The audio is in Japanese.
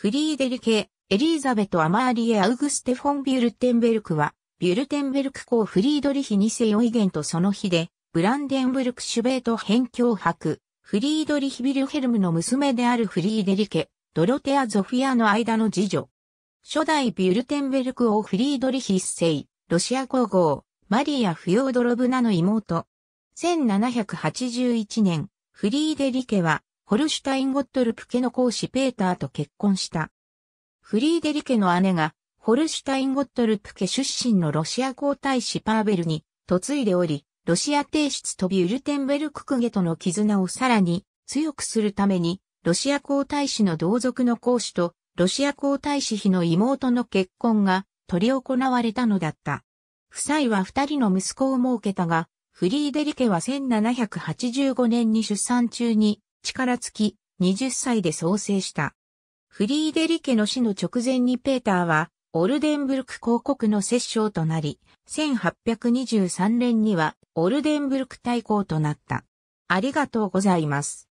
フリーデリケ、エリーザベト・アマーリエ・アウグステ・フォン・ビュルテンベルクは、ビュルテンベルク公フリードリヒ2世ヨイゲンとその日で、ブランデンブルク・シュベート辺境博、フリードリヒ・ビルヘルムの娘であるフリーデリケ、ドロテア・ゾフィアの間の次女。初代ビュルテンベルク王フリードリヒ1世、ロシア皇后、マリア・フヨードロブナの妹。1781年、フリーデリケは、ホルシュタイン・ゴットルプ家の公子ペーターと結婚した。フリーデリ家の姉が、ホルシュタイン・ゴットルプ家出身のロシア皇太子パーベルに嫁いでおり、ロシア帝室トビウルテンベルクク家との絆をさらに強くするために、ロシア皇太子の同族の公子と、ロシア皇太子妃の妹の結婚が取り行われたのだった。夫妻は二人の息子を設けたが、フリーデリ家は1785年に出産中に力尽き、20歳で創生した。フリーデリケの死の直前にペーターは、オルデンブルク公国の摂政となり、1823年にはオルデンブルク大公となった。ありがとうございます。